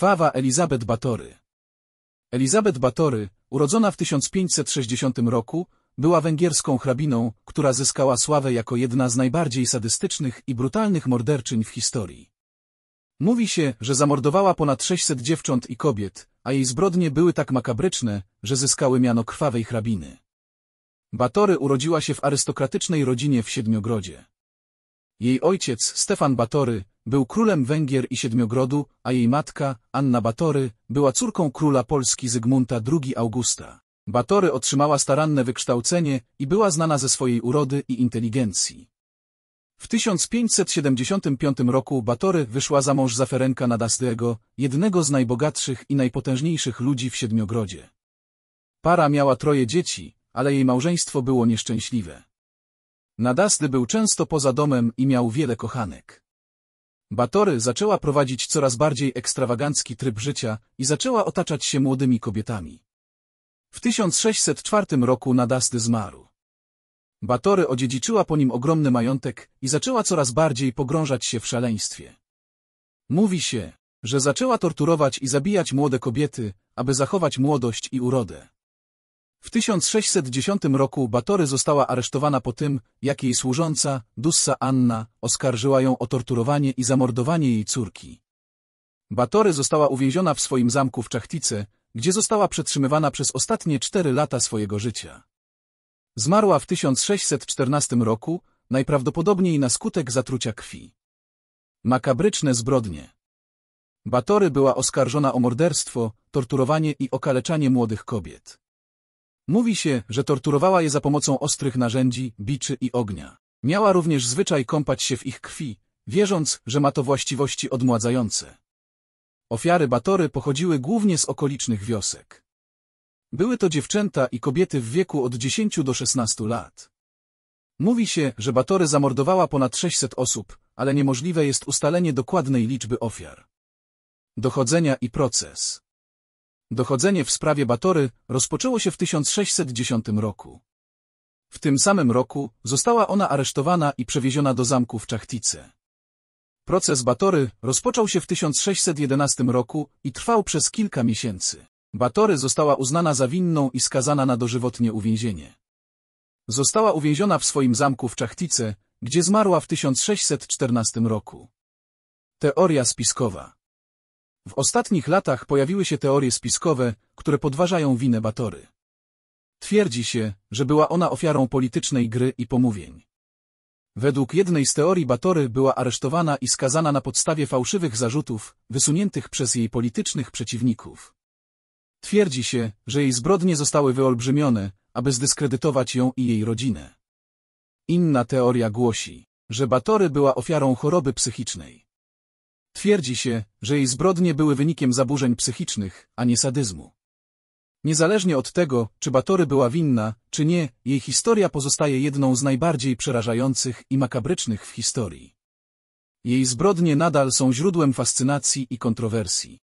Krwawa Elizabeth Batory Elizabeth Batory, urodzona w 1560 roku, była węgierską hrabiną, która zyskała sławę jako jedna z najbardziej sadystycznych i brutalnych morderczyń w historii. Mówi się, że zamordowała ponad 600 dziewcząt i kobiet, a jej zbrodnie były tak makabryczne, że zyskały miano krwawej hrabiny. Batory urodziła się w arystokratycznej rodzinie w Siedmiogrodzie. Jej ojciec, Stefan Batory, był królem Węgier i Siedmiogrodu, a jej matka, Anna Batory, była córką króla Polski Zygmunta II Augusta. Batory otrzymała staranne wykształcenie i była znana ze swojej urody i inteligencji. W 1575 roku Batory wyszła za mąż za Ferenka Nadasdego, jednego z najbogatszych i najpotężniejszych ludzi w Siedmiogrodzie. Para miała troje dzieci, ale jej małżeństwo było nieszczęśliwe. Nadasty był często poza domem i miał wiele kochanek. Batory zaczęła prowadzić coraz bardziej ekstrawagancki tryb życia i zaczęła otaczać się młodymi kobietami. W 1604 roku Nadasty zmarł. Batory odziedziczyła po nim ogromny majątek i zaczęła coraz bardziej pogrążać się w szaleństwie. Mówi się, że zaczęła torturować i zabijać młode kobiety, aby zachować młodość i urodę. W 1610 roku Batory została aresztowana po tym, jak jej służąca, Dussa Anna, oskarżyła ją o torturowanie i zamordowanie jej córki. Batory została uwięziona w swoim zamku w Czachtice, gdzie została przetrzymywana przez ostatnie cztery lata swojego życia. Zmarła w 1614 roku, najprawdopodobniej na skutek zatrucia krwi. Makabryczne zbrodnie. Batory była oskarżona o morderstwo, torturowanie i okaleczanie młodych kobiet. Mówi się, że torturowała je za pomocą ostrych narzędzi, biczy i ognia. Miała również zwyczaj kąpać się w ich krwi, wierząc, że ma to właściwości odmładzające. Ofiary Batory pochodziły głównie z okolicznych wiosek. Były to dziewczęta i kobiety w wieku od 10 do 16 lat. Mówi się, że Batory zamordowała ponad 600 osób, ale niemożliwe jest ustalenie dokładnej liczby ofiar. Dochodzenia i proces Dochodzenie w sprawie Batory rozpoczęło się w 1610 roku. W tym samym roku została ona aresztowana i przewieziona do zamku w Czachtice. Proces Batory rozpoczął się w 1611 roku i trwał przez kilka miesięcy. Batory została uznana za winną i skazana na dożywotnie uwięzienie. Została uwięziona w swoim zamku w Czachtice, gdzie zmarła w 1614 roku. Teoria spiskowa w ostatnich latach pojawiły się teorie spiskowe, które podważają winę Batory. Twierdzi się, że była ona ofiarą politycznej gry i pomówień. Według jednej z teorii Batory była aresztowana i skazana na podstawie fałszywych zarzutów, wysuniętych przez jej politycznych przeciwników. Twierdzi się, że jej zbrodnie zostały wyolbrzymione, aby zdyskredytować ją i jej rodzinę. Inna teoria głosi, że Batory była ofiarą choroby psychicznej. Twierdzi się, że jej zbrodnie były wynikiem zaburzeń psychicznych, a nie sadyzmu. Niezależnie od tego, czy Batory była winna, czy nie, jej historia pozostaje jedną z najbardziej przerażających i makabrycznych w historii. Jej zbrodnie nadal są źródłem fascynacji i kontrowersji.